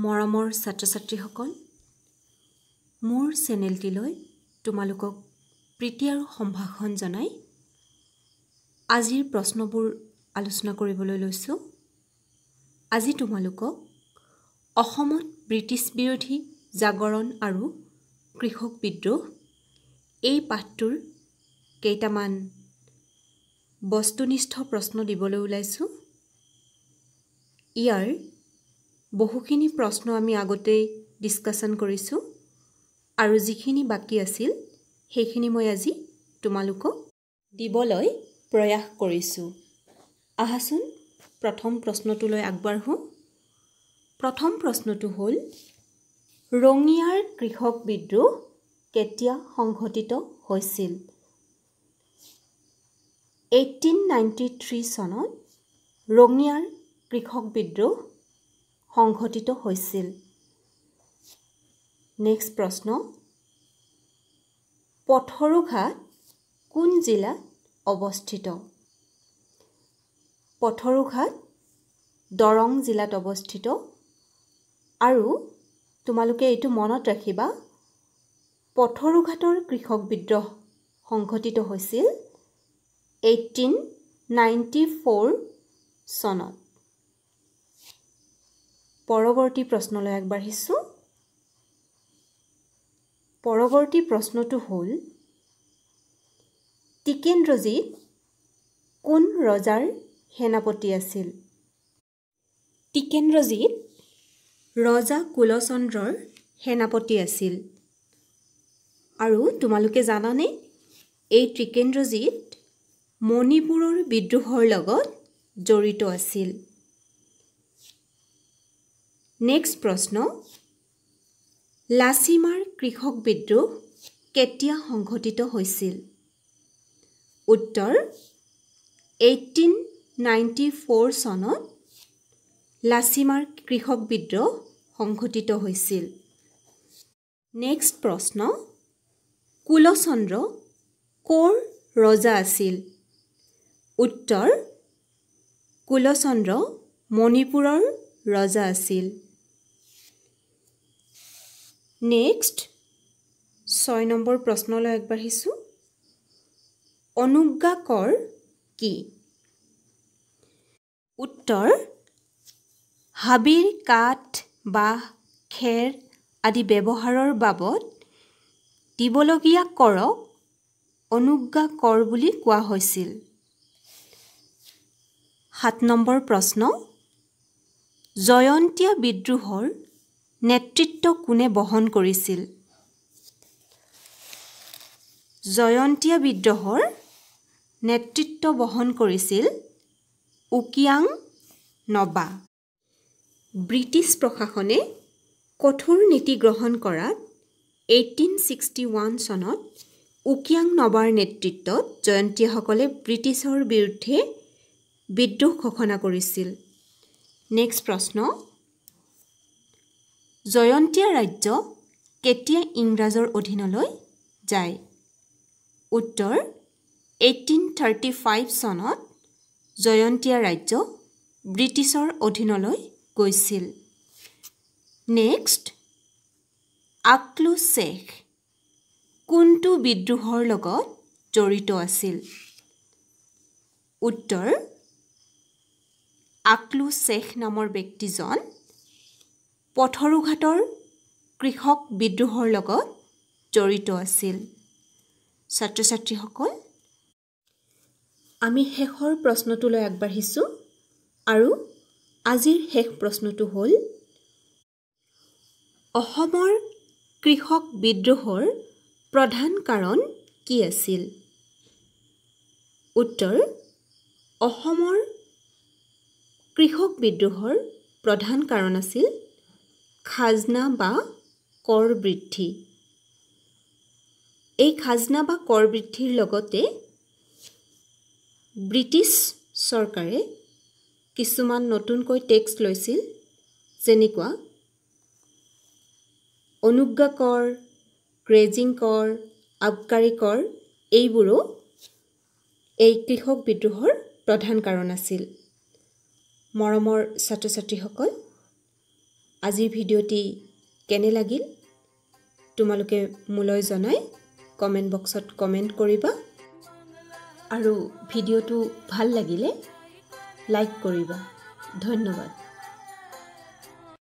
মৰমৰ ছাত্ৰ ছাত্ৰীসকল মোৰ চেনেলটিলৈ তোমালোকক প্ৰীতি আৰু সম্ভাষণ জনাই আজিৰ প্ৰশ্নবোৰ আলোচনা কৰিবলৈ লৈছোঁ আজি তোমালোকক অসমত ব্ৰিটিছ বিৰোধী জাগৰণ আৰু কৃষক বিদ্ৰোহ এই পাঠটোৰ কেইটামান বস্তুনিষ্ঠ প্ৰশ্ন দিবলৈ ওলাইছোঁ ইয়াৰ বহুখিনি প্ৰশ্ন আমি আগতেই ডিছকাশ্যন কৰিছোঁ আৰু যিখিনি বাকী আছিল সেইখিনি মই আজি তোমালোকক দিবলৈ প্ৰয়াস কৰিছোঁ আহাচোন প্ৰথম প্ৰশ্নটোলৈ আগবাঢ়োঁ প্ৰথম প্ৰশ্নটো হ'ল ৰঙিয়াৰ কৃষক বিদ্ৰোহ কেতিয়া সংঘটিত হৈছিল এইটিন নাইণ্টি থ্ৰী চনত ৰঙিয়াৰ কৃষক বিদ্ৰোহ সংঘটিত হৈছিল নেক্সট প্ৰশ্ন পথৰুঘাট কোন জিলাত অৱস্থিত পথৰুঘাট দৰং জিলাত অৱস্থিত আৰু তোমালোকে এইটো মনত ৰাখিবা পথৰুঘাটৰ কৃষক বিদ্ৰোহ সংঘটিত হৈছিল এইটিন নাইণ্টি ফ'ৰ চনত পৰৱৰ্তী প্ৰশ্নলৈ আগবাঢ়িছোঁ পৰৱৰ্তী প্ৰশ্নটো হ'ল টিকেন্দ্ৰজিত কোন ৰজাৰ সেনাপতি আছিল টিকেন্দ্ৰজিত ৰজা কুলচন্দ্ৰৰ সেনাপতি আছিল আৰু তোমালোকে জানানে এই টিকেন্দ্ৰজিত মণিপুৰৰ বিদ্ৰোহৰ লগত জড়িত আছিল নেক্সট প্ৰশ্ন লাচিমাৰ কৃষক বিদ্ৰোহ কেতিয়া সংঘটিত হৈছিল উত্তৰ এইটিন নাইণ্টি ফ'ৰ চনত লাচিমাৰ কৃষক বিদ্ৰোহ সংঘটিত হৈছিল নেক্সট প্ৰশ্ন কুলচন্দ্ৰ ক'ৰ ৰজা আছিল উত্তৰ কুলচন্দ্ৰ মণিপুৰৰ ৰজা আছিল নেক্সট ছয় নম্বৰ প্ৰশ্নলৈ আগবাঢ়িছোঁ অনুজ্ঞা কৰ কি উত্তৰ হাবিৰ কাঠ বাঁহ খেৰ আদি ব্যৱহাৰৰ বাবদ দিবলগীয়া কৰক অনুজ্ঞা কৰ বুলি কোৱা হৈছিল সাত নম্বৰ প্ৰশ্ন জয়ন্তীয়া বিদ্ৰোহৰ নেতৃত্ব কোনে বহন কৰিছিল জয়ন্তীয়া বিদ্ৰোহৰ নেতৃত্ব বহন কৰিছিল উকিয়াং নবা ব্ৰিটিছ প্ৰশাসনে কঠোৰ নীতি গ্ৰহণ কৰাত এইটিন ছিক্সটি ওৱান চনত উকিয়াং নবাৰ নেতৃত্বত জয়ন্তীয়াসকলে ব্ৰিটিছৰ বিৰুদ্ধে বিদ্ৰোহ ঘোষণা কৰিছিল নেক্সট প্ৰশ্ন জয়ন্তীয়া ৰাজ্য কেতিয়া ইংৰাজৰ অধীনলৈ যায় উত্তৰ এইটিন থাৰ্টি ফাইভ চনত জয়ন্তীয়া ৰাজ্য ব্ৰিটিছৰ অধীনলৈ গৈছিল নেক্সট আকলু শ্বেখ কোনটো বিদ্ৰোহৰ লগত জড়িত আছিল উত্তৰ আকলু শ্বেখ নামৰ ব্যক্তিজন পথৰুঘাটৰ কৃষক বিদ্ৰোহৰ লগত জড়িত আছিল ছাত্ৰ ছাত্ৰীসকল আমি শেষৰ প্ৰশ্নটোলৈ আগবাঢ়িছোঁ আৰু আজিৰ শেষ প্ৰশ্নটো হ'ল অসমৰ কৃষক বিদ্ৰোহৰ প্ৰধান কাৰণ কি আছিল উত্তৰ অসমৰ কৃষক বিদ্ৰোহৰ প্ৰধান কাৰণ আছিল খাজনা বা কৰ বৃদ্ধি এই খাজনা বা কৰ বৃদ্ধিৰ লগতে ব্ৰিটিছ চৰকাৰে কিছুমান নতুনকৈ টেক্স লৈছিল যেনেকুৱা অনুজ্ঞা কৰ গ্ৰেজিং কৰ আবকাৰী কৰ এইবোৰো এই কৃষক বিদ্ৰোহৰ প্ৰধান কাৰণ আছিল মৰমৰ ছাত্ৰ ছাত্ৰীসকল আজিৰ ভিডিঅ'টি কেনে লাগিল তোমালোকে মোলৈ জনাই কমেণ্ট বক্সত কমেণ্ট কৰিবা আৰু ভিডিঅ'টো ভাল লাগিলে লাইক কৰিবা ধন্যবাদ